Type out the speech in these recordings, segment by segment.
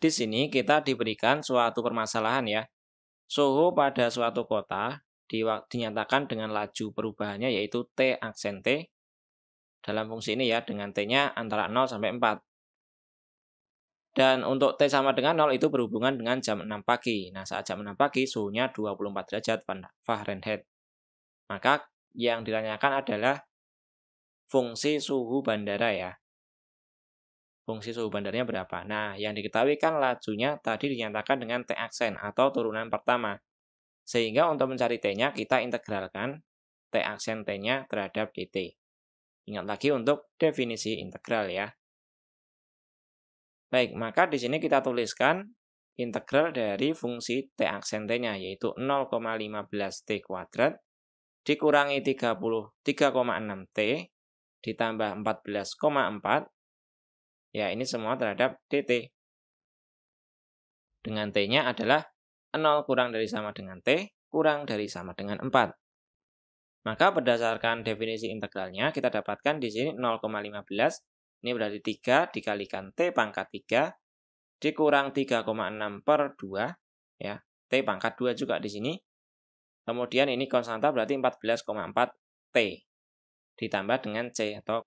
Di sini kita diberikan suatu permasalahan ya. Suhu pada suatu kota dinyatakan dengan laju perubahannya yaitu T aksen T. Dalam fungsi ini ya dengan T-nya antara 0 sampai 4. Dan untuk T sama dengan 0 itu berhubungan dengan jam 6 pagi. Nah, saat jam 6 pagi suhunya 24 derajat Fahrenheit. Maka yang ditanyakan adalah fungsi suhu bandara ya fungsi suhu bandarnya berapa. Nah, yang diketahui kan lajunya tadi dinyatakan dengan T aksen atau turunan pertama. Sehingga untuk mencari T-nya kita integralkan T aksen T-nya terhadap DT. Ingat lagi untuk definisi integral ya. Baik, maka di sini kita tuliskan integral dari fungsi T aksen T-nya yaitu 0,15T kuadrat dikurangi 30 t ditambah 14,4 Ya, ini semua terhadap DT. Dengan T-nya adalah 0 kurang dari sama dengan T, kurang dari sama dengan 4. Maka berdasarkan definisi integralnya, kita dapatkan di sini 0,15. Ini berarti 3 dikalikan T pangkat 3, dikurang 3,6 per 2. ya T pangkat 2 juga di sini. Kemudian ini konstanta berarti 14,4 T ditambah dengan C atau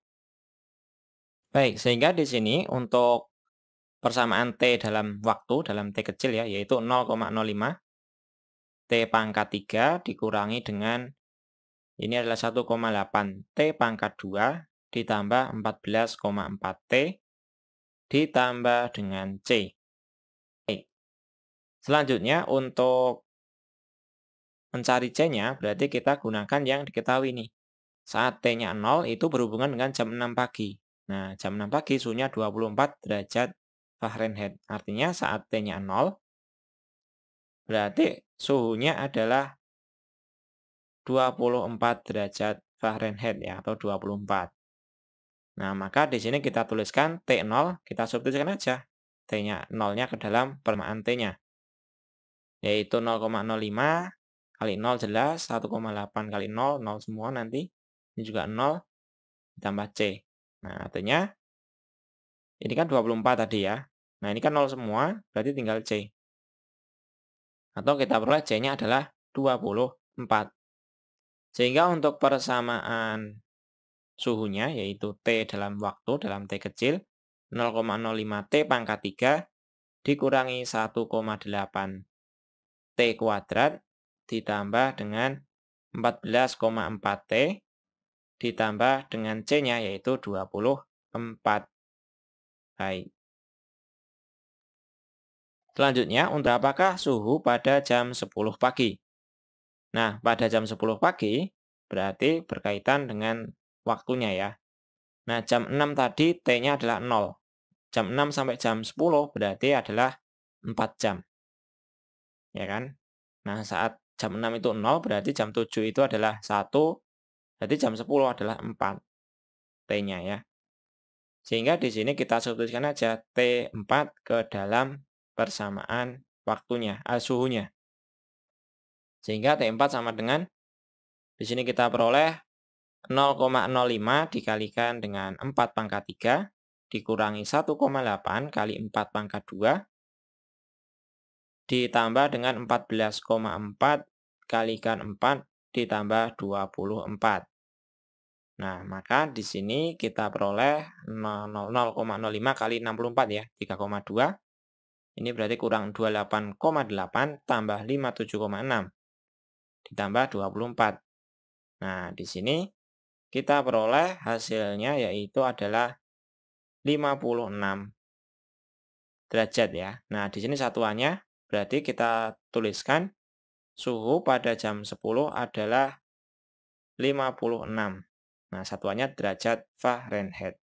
Baik, sehingga di sini untuk persamaan T dalam waktu, dalam T kecil ya, yaitu 0,05, T pangkat 3 dikurangi dengan, ini adalah 1,8 T pangkat 2 ditambah 14,4 T ditambah dengan C. Baik. Selanjutnya untuk mencari C-nya, berarti kita gunakan yang diketahui nih. Saat T-nya 0 itu berhubungan dengan jam 6 pagi. Nah, jam 6 pagi suhunya 24 derajat Fahrenheit. Artinya saat T-nya 0, berarti suhunya adalah 24 derajat Fahrenheit ya, atau 24. Nah, maka di sini kita tuliskan T0, kita substitusikan aja. T-nya, 0-nya ke dalam permaan T-nya. Yaitu 0,05 kali 0 jelas, 1,8 kali 0, 0 semua nanti. Ini juga 0, ditambah C. Nah, artinya ini kan 24 tadi ya. Nah, ini kan 0 semua, berarti tinggal C. Atau kita peroleh C-nya adalah 24. Sehingga untuk persamaan suhunya, yaitu T dalam waktu, dalam T kecil, 0,05 T pangkat 3 dikurangi 1,8 T kuadrat ditambah dengan 14,4 T ditambah dengan C-nya yaitu 24. Baik. Selanjutnya, untuk apakah suhu pada jam 10 pagi? Nah, pada jam 10 pagi berarti berkaitan dengan waktunya ya. Nah, jam 6 tadi T-nya adalah 0. Jam 6 sampai jam 10 berarti adalah 4 jam. Ya kan? Nah, saat jam 6 itu 0 berarti jam 7 itu adalah 1, jadi jam 10 adalah 4 T-nya ya. Sehingga di sini kita substitusikan aja T4 ke dalam persamaan waktunya, eh, suhunya. Sehingga T4 sama dengan, di sini kita peroleh 0,05 dikalikan dengan 4 pangkat 3, dikurangi 1,8 kali 4 pangkat 2, ditambah dengan 14,4 kalikan 4 ditambah 24. Nah, maka di sini kita peroleh 0,05 kali 64 ya, 3,2. Ini berarti kurang 28,8 tambah 57,6 ditambah 24. Nah, di sini kita peroleh hasilnya yaitu adalah 56 derajat ya. Nah, di sini satuannya berarti kita tuliskan suhu pada jam 10 adalah 56 Nah, satuannya derajat Fahrenheit.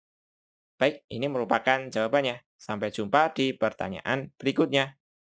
Baik, ini merupakan jawabannya. Sampai jumpa di pertanyaan berikutnya.